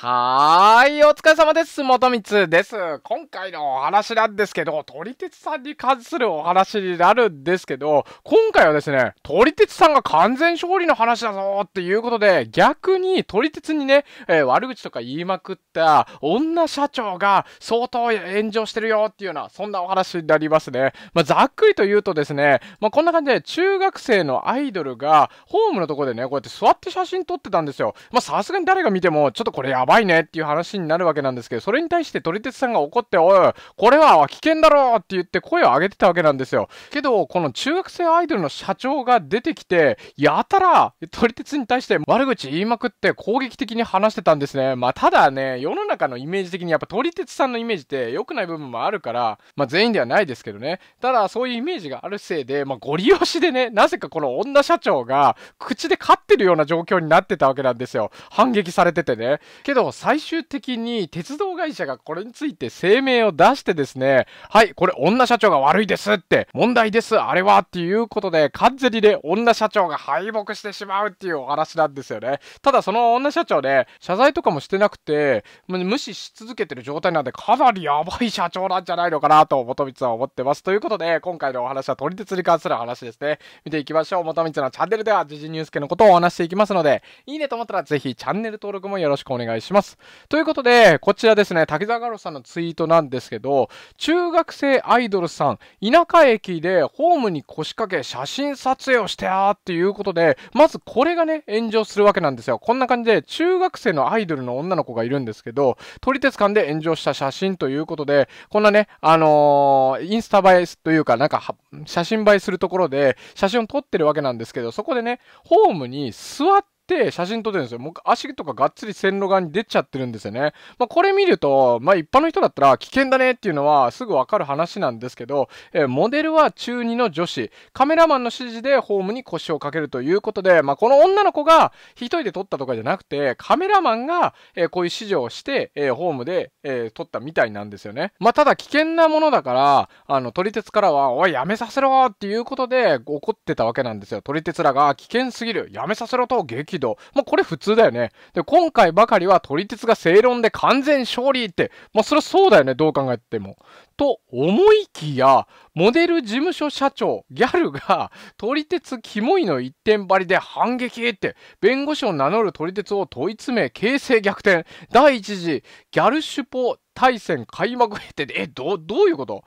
はーい、お疲れ様です。元光です。今回のお話なんですけど、撮り鉄さんに関するお話になるんですけど、今回はですね、撮り鉄さんが完全勝利の話だぞっていうことで、逆に撮り鉄にね、えー、悪口とか言いまくった女社長が相当炎上してるよっていうような、そんなお話になりますね。まあ、ざっくりと言うとですね、まあ、こんな感じで中学生のアイドルが、ホームのとこでね、こうやって座って写真撮ってたんですよ。まさすがに誰が見ても、ちょっとこれやばばいねっていう話になるわけなんですけど、それに対して撮り鉄さんが怒って、おい、これは危険だろって言って声を上げてたわけなんですよ。けど、この中学生アイドルの社長が出てきて、やたら撮り鉄に対して悪口言いまくって攻撃的に話してたんですね。まあ、ただね、世の中のイメージ的にやっぱ撮り鉄さんのイメージって良くない部分もあるから、まあ、全員ではないですけどね。ただ、そういうイメージがあるせいで、まあ、ご利用しでね、なぜかこの女社長が口で勝ってるような状況になってたわけなんですよ。反撃されててね。けどど、最終的に鉄道会社がこれについて声明を出してですね、はい、これ女社長が悪いですって、問題です、あれはっていうことで、完全にで女社長が敗北してしまうっていうお話なんですよね。ただその女社長ね、謝罪とかもしてなくて、無視し続けてる状態なんで、かなりやばい社長なんじゃないのかなと、元光は思ってます。ということで、今回のお話は取り鉄に関する話ですね。見ていきましょう。元光のチャンネルでは、時事ニュース系のことをお話していきますので、いいねと思ったらぜひチャンネル登録もよろしくお願いします。します。ということで、こちらですね、滝沢ガロさんのツイートなんですけど、中学生アイドルさん、田舎駅でホームに腰掛け写真撮影をしてやーっていうことで、まずこれがね、炎上するわけなんですよ。こんな感じで、中学生のアイドルの女の子がいるんですけど、撮り鉄館で炎上した写真ということで、こんなね、あのー、インスタ映えというか、なんか、写真映えするところで、写真を撮ってるわけなんですけど、そこでね、ホームに座ってって写真撮ってるんですよ。もう足とかがっつり線路側に出ちゃってるんですよね。まあ、これ見ると、まあ、一般の人だったら危険だねっていうのはすぐわかる話なんですけど、えー、モデルは中2の女子、カメラマンの指示でホームに腰をかけるということで、まあ、この女の子が一人で撮ったとかじゃなくて、カメラマンが、えー、こういう指示をして、えー、ホームで、え撮ったみたいなんですよね。まあ、ただ危険なものだから、あの、撮り鉄からは、おい、やめさせろっていうことで怒ってたわけなんですよ。撮り鉄らが危険すぎる、やめさせろと激激怒。まあ、これ普通だよね。で、今回ばかりは撮り鉄が正論で完全勝利って、もうそりゃそうだよね、どう考えても。と思いきや、モデル事務所社長、ギャルが、撮り鉄キモいの一点張りで反撃って、弁護士を名乗る撮り鉄を問い詰め、形勢逆転。第1次、ギャルシュポ対戦開幕へって、え、ど、どういうこと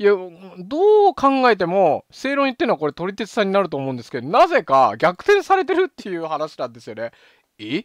いや、どう考えても、正論言ってるのはこれ、取り鉄さんになると思うんですけど、なぜか逆転されてるっていう話なんですよね。ちょ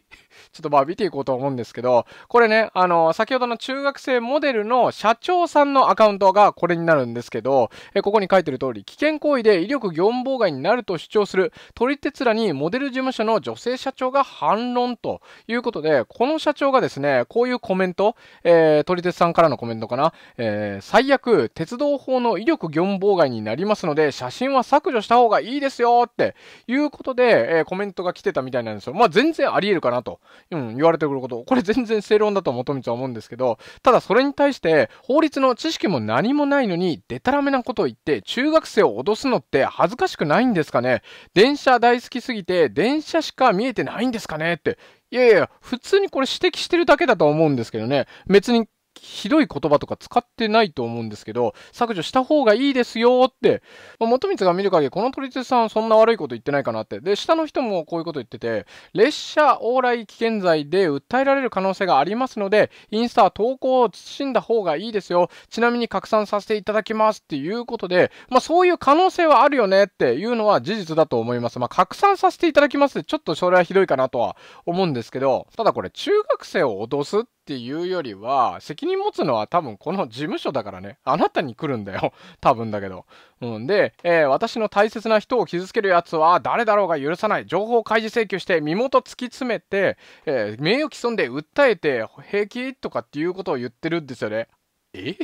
っとまあ見ていこうと思うんですけど、これね、あの、先ほどの中学生モデルの社長さんのアカウントがこれになるんですけど、えここに書いてる通り、危険行為で威力業務妨害になると主張する、撮り鉄らにモデル事務所の女性社長が反論ということで、この社長がですね、こういうコメント、えー、トリさんからのコメントかな、えー、最悪、鉄道法の威力業務妨害になりますので、写真は削除した方がいいですよっていうことで、えー、コメントが来てたみたいなんですよ。まあ全然ありり得るかなと、うん、言われてくること、これ全然正論だと元光は思うんですけど、ただそれに対して法律の知識も何もないのに、でたらめなことを言って、中学生を脅すのって恥ずかしくないんですかね電車大好きすぎて、電車しか見えてないんですかねっていやいや、普通にこれ指摘してるだけだと思うんですけどね。別にひどい言葉とか使ってないと思うんですけど、削除した方がいいですよって、まあ、元光が見る限り、この取りさんそんな悪いこと言ってないかなって。で、下の人もこういうこと言ってて、列車往来危険罪で訴えられる可能性がありますので、インスタ投稿を慎んだ方がいいですよ。ちなみに拡散させていただきますっていうことで、まあそういう可能性はあるよねっていうのは事実だと思います。まあ拡散させていただきますってちょっとそれはひどいかなとは思うんですけど、ただこれ中学生を脅すっっていうよりは、責任持つのは多分この事務所だからね。あなたに来るんだよ。多分だけど。うんで、えー、私の大切な人を傷つけるやつは誰だろうが許さない。情報開示請求して身元突き詰めて、えー、名誉毀損で訴えて平気とかっていうことを言ってるんですよね。え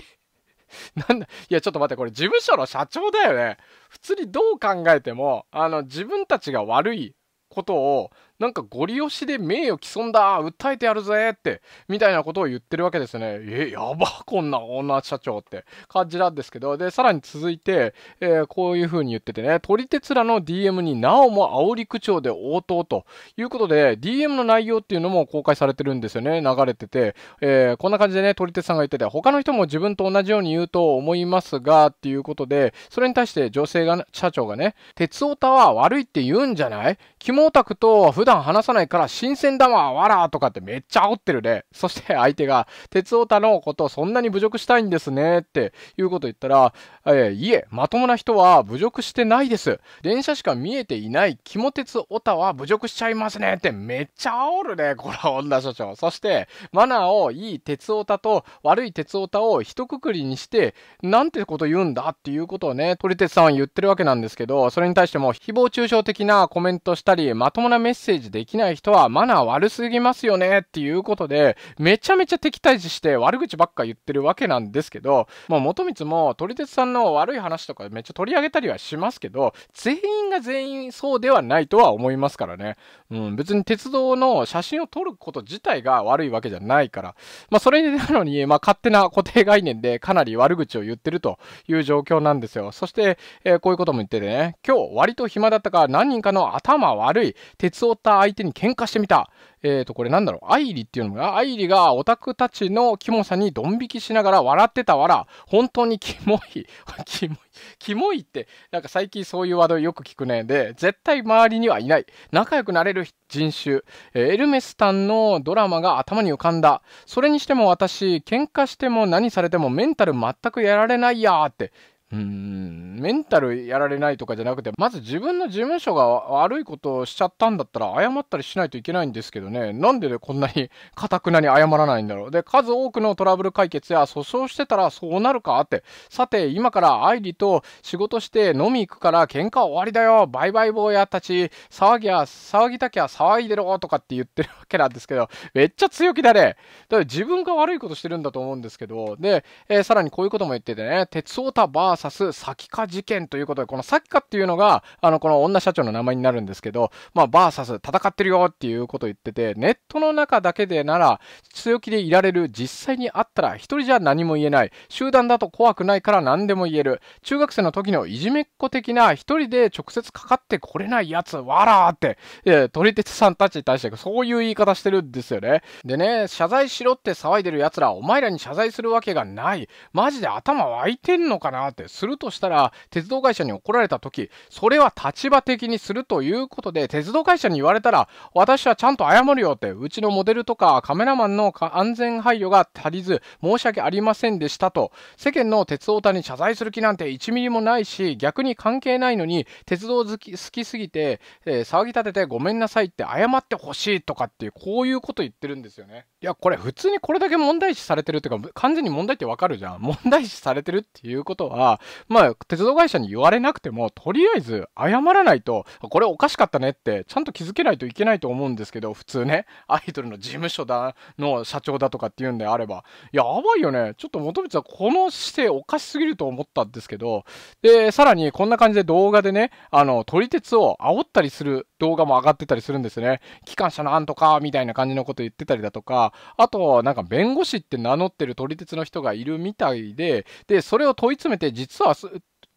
なんだ、いや、ちょっと待って、これ事務所の社長だよね。普通にどう考えても、あの、自分たちが悪いことをなんかゴリ押しで名誉毀損だ訴えてやるぜってみたいなことを言ってるわけですねえやばこんな女社長って感じなんですけどでさらに続いて、えー、こういう風に言っててね撮り鉄らの DM になおも煽り口調で応答ということで DM の内容っていうのも公開されてるんですよね流れてて、えー、こんな感じでね撮り鉄さんが言ってて他の人も自分と同じように言うと思いますがっていうことでそれに対して女性が社長がね鉄オタは悪いって言うんじゃないキモオタクと普段段話さないから新鮮だわわらとかってめっちゃ煽ってるね。そして相手が、鉄オタのことをそんなに侮辱したいんですねっていうこと言ったら、えいえ、まともな人は侮辱してないです。電車しか見えていない肝鉄オタは侮辱しちゃいますねってめっちゃ煽るね、この女所長。そして、マナーをいい鉄オタと悪い鉄オタを一括りにして、なんてこと言うんだっていうことをね、鳥鉄さんは言ってるわけなんですけど、それに対しても誹謗中傷的なコメントしたり、まともなメッセージできない人はマナー悪すぎますよねっていうことで、めちゃめちゃ敵対峙して悪口ばっか言ってるわけなんですけど、もう元光も撮り鉄さんの悪い話とかめっちゃ取り上げたりはしますけど、全員が全員そうではないとは思いますからね。うん、別に鉄道の写真を撮ること自体が悪いわけじゃないから、まあそれなのに、まあ勝手な固定概念でかなり悪口を言ってるという状況なんですよ。そして、えー、こういうことも言っててね、今日割と暇だったから何人かの頭悪い鉄をた相手に喧嘩してみた。えっ、ー、と、これなんだろう。アイリっていうのが、アイリがオタクたちのキモさにドン引きしながら笑ってたわら、本当にキモい。キモい。キモいって、なんか最近そういうワードよく聞くね。で、絶対周りにはいない。仲良くなれる人種。えー、エルメスさんのドラマが頭に浮かんだ。それにしても私、喧嘩しても何されてもメンタル全くやられないやーって、うんメンタルやられないとかじゃなくて、まず自分の事務所が悪いことをしちゃったんだったら、謝ったりしないといけないんですけどね、なんで、ね、こんなにかたくなに謝らないんだろう。で、数多くのトラブル解決や訴訟してたらそうなるかって、さて、今から愛梨と仕事して飲み行くから喧嘩終わりだよ、バイバイ坊やたち、騒ぎや、騒ぎたきゃ騒いでろとかって言ってるわけなんですけど、めっちゃ強気だね。だから自分が悪いことしてるんだと思うんですけど、で、えー、さらにこういうことも言っててね、鉄オタバース VS 先か事件ということで、この咲かっていうのが、あの、この女社長の名前になるんですけど、まあ、VS 戦ってるよっていうことを言ってて、ネットの中だけでなら、強気でいられる、実際にあったら、一人じゃ何も言えない、集団だと怖くないから何でも言える、中学生の時のいじめっ子的な、一人で直接かかってこれないやつ、わらーって、え撮り鉄さんたちに対して、そういう言い方してるんですよね。でね、謝罪しろって騒いでる奴ら、お前らに謝罪するわけがない。マジで頭湧いてんのかなって、するとしたら、鉄道会社に怒られた時、それは立場的にするということで、鉄道会社に言われたら、私はちゃんと謝るよって、うちのモデルとかカメラマンの安全配慮が足りず、申し訳ありませんでしたと、世間の鉄オタに謝罪する気なんて1ミリもないし、逆に関係ないのに、鉄道好き好きすぎて、えー、騒ぎ立ててごめんなさいって謝ってほしいとかっていう、こういうこと言ってるんですよね。いや、これ普通にこれだけ問題視されてるっていうか、完全に問題ってわかるじゃん。問題視されてるっていうことは、まあ、鉄道会社に言われなくても、とりあえず謝らないと、これおかしかったねって、ちゃんと気づけないといけないと思うんですけど、普通ね、アイドルの事務所だ、の社長だとかっていうんであれば、やばいよね。ちょっと元光はこの姿勢おかしすぎると思ったんですけど、で、さらにこんな感じで動画でね、あの、撮り鉄を煽ったりする動画も上がってたりするんですね。機関車なんとか、みたいな感じのこと言ってたりだとか、あと、なんか弁護士って名乗ってる撮り鉄の人がいるみたいで、で、それを問い詰めて実実は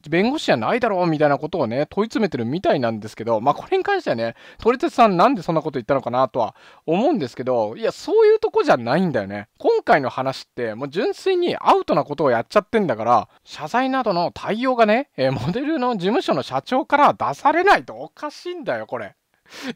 弁護士じゃないだろうみたいなことをね、問い詰めてるみたいなんですけど、まあこれに関してはね、り鉄さんなんでそんなこと言ったのかなとは思うんですけど、いや、そういうとこじゃないんだよね。今回の話って、もう純粋にアウトなことをやっちゃってんだから、謝罪などの対応がね、えモデルの事務所の社長から出されないとおかしいんだよ、これ。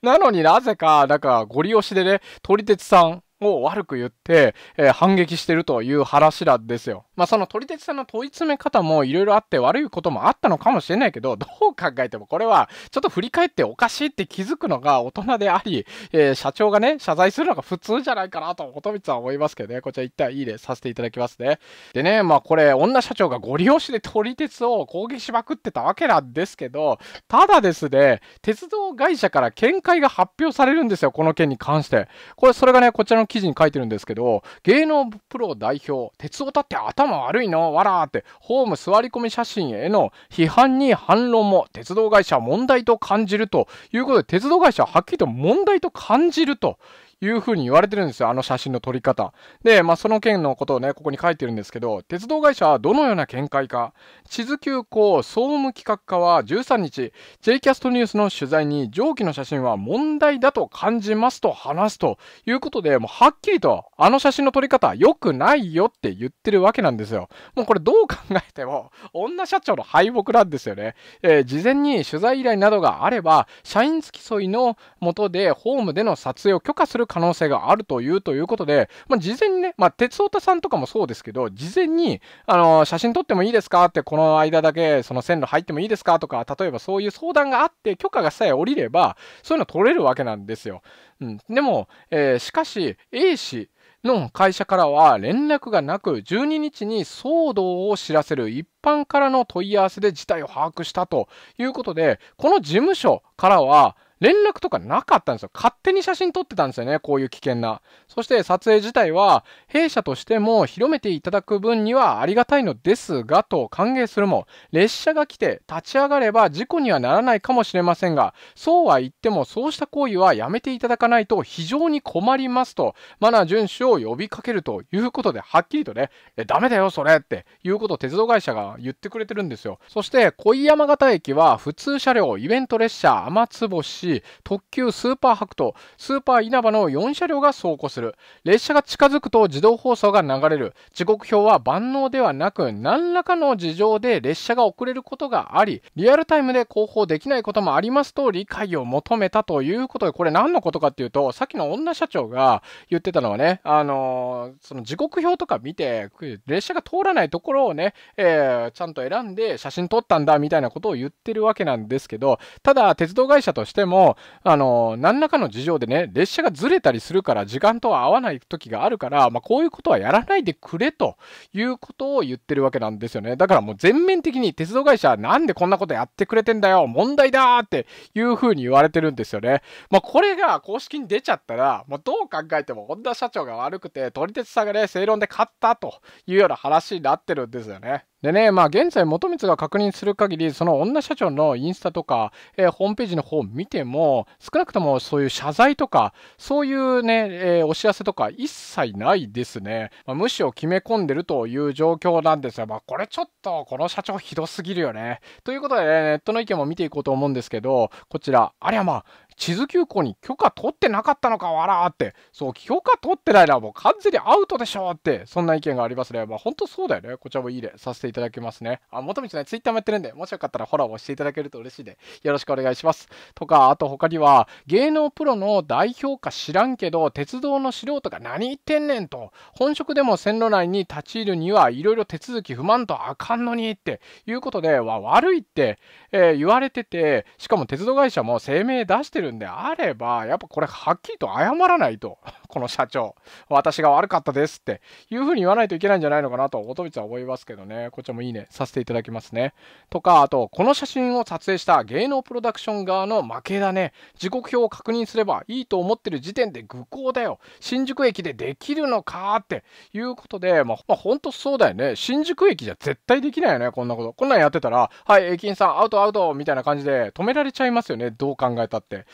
なのになぜか、なんか、ご利用しでね、撮り鉄さん、を悪く言って、えー、反撃してるという話なんですよ。まあ、その鳥鉄さんの問い詰め方もいろいろあって悪いこともあったのかもしれないけど、どう考えてもこれはちょっと振り返っておかしいって気づくのが大人であり、えー、社長がね、謝罪するのが普通じゃないかなと、ほとみつは思いますけどね、こちら一旦いいでさせていただきますね。でね、まあこれ、女社長がご利用しで鳥鉄を攻撃しまくってたわけなんですけど、ただですね、鉄道会社から見解が発表されるんですよ、この件に関して。これ、それがね、こちらの記事に書いてるんですけど、芸能プロ代表、鉄オタって頭悪いのわらーって、ホーム座り込み写真への批判に反論も、鉄道会社は問題と感じるということで、鉄道会社ははっきりと問題と感じるというふうに言われてるんですよ、あの写真の撮り方。で、まあ、その件のことをね、ここに書いてるんですけど、鉄道会社はどのような見解か、地図急行総務企画課は13日、J キャストニュースの取材に、上記の写真は問題だと感じますと話すということで、もうはっきりと、あの写真の撮り方、良くないよって言ってるわけなんですよ。もうこれどう考えても、女社長の敗北なんですよね。えー、事前に取材依頼などがあれば、社員付き添いのもとで、ホームでの撮影を許可する可能性があるというということで、まあ、事前にね、まあ、鉄オタさんとかもそうですけど、事前に、あのー、写真撮ってもいいですかって、この間だけ、その線路入ってもいいですかとか、例えばそういう相談があって、許可がさえ下りれば、そういうの取れるわけなんですよ。うん。でも、えー、しかし、A 氏、の会社からは連絡がなく12日に騒動を知らせる一般からの問い合わせで事態を把握したということでこの事務所からは連絡とかなかったんですよ。勝手に写真撮ってたんですよね、こういう危険な。そして撮影自体は、弊社としても広めていただく分にはありがたいのですが、と歓迎するも、列車が来て立ち上がれば事故にはならないかもしれませんが、そうは言ってもそうした行為はやめていただかないと非常に困りますと、マナー遵守を呼びかけるということで、はっきりとね、え、ダメだよ、それっていうことを鉄道会社が言ってくれてるんですよ。そして、恋山形駅は普通車両、イベント列車、雨つぼし、し特急スーパーハクトスーパー稲葉の4車両が走行する列車が近づくと自動放送が流れる時刻表は万能ではなく何らかの事情で列車が遅れることがありリアルタイムで広報できないこともありますと理解を求めたということでこれ何のことかっていうとさっきの女社長が言ってたのはねあのその時刻表とか見て列車が通らないところをね、えー、ちゃんと選んで写真撮ったんだみたいなことを言ってるわけなんですけどただ鉄道会社としてもも、あの、何らかの事情でね、列車がずれたりするから、時間とは合わない時があるから、まあ、こういうことはやらないでくれということを言ってるわけなんですよね。だからもう全面的に鉄道会社、なんでこんなことやってくれてんだよ問題だっていうふうに言われてるんですよね。まあ、これが公式に出ちゃったら、もうどう考えても本田社長が悪くて、撮り鉄さんがね、正論で勝ったというような話になってるんですよね。でね、まあ現在、元光が確認する限り、その女社長のインスタとか、えー、ホームページの方を見ても、少なくともそういう謝罪とか、そういうね、えー、お知らせとか一切ないですね。まあ、無視を決め込んでるという状況なんですが、まあこれちょっと、この社長ひどすぎるよね。ということで、ね、ネットの意見も見ていこうと思うんですけど、こちら、ありゃまあ、地図急行に許可取ってなかったのかわらーって、そう、許可取ってないな、もう完全にアウトでしょって、そんな意見がありますね。まあ、ほんとそうだよね。こちらもいいでさせていただきますね。あ、元道ね、ツイッターもやってるんで、もしよかったらフォローもしていただけると嬉しいで、よろしくお願いします。とか、あと他には、芸能プロの代表か知らんけど、鉄道の素人が何言ってんねんと、本職でも線路内に立ち入るには、いろいろ手続き不満とあかんのにって、いうことで、わ、悪いって、えー、言われてて、しかも鉄道会社も声明出してるるんであれば、やっぱこれはっきりと謝らないと、この社長、私が悪かったですっていうふうに言わないといけないんじゃないのかなと、音光は思いますけどね、こちらもいいね、させていただきますね。とか、あと、この写真を撮影した芸能プロダクション側の負けだね、時刻表を確認すればいいと思ってる時点で愚行だよ、新宿駅でできるのかっていうことで、まあ、まあ、ほんとそうだよね、新宿駅じゃ絶対できないよね、こんなこと。こんなんやってたら、はい、駅員さん、アウトアウトみたいな感じで止められちゃいますよね、どう考えたって。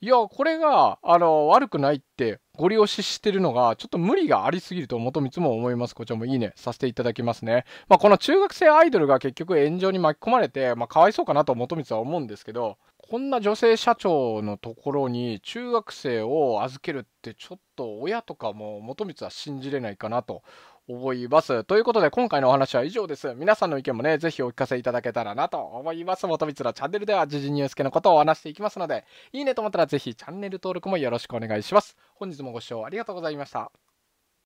いや、これが、あの、悪くないってご利用ししてるのが、ちょっと無理がありすぎると元光も思います。こちらもいいね、させていただきますね。まあ、この中学生アイドルが結局炎上に巻き込まれて、まあ、かわいそうかなと元光は思うんですけど、こんな女性社長のところに中学生を預けるってちょっと親とかも元光は信じれないかなと思います。ということで、今回のお話は以上です。皆さんの意見もね、ぜひお聞かせいただけたらなと思います。もとみつのチャンネルでは、時事ニュース系のことをお話していきますので、いいねと思ったらぜひチャンネル登録もよろしくお願いします。本日もご視聴ありがとうございました。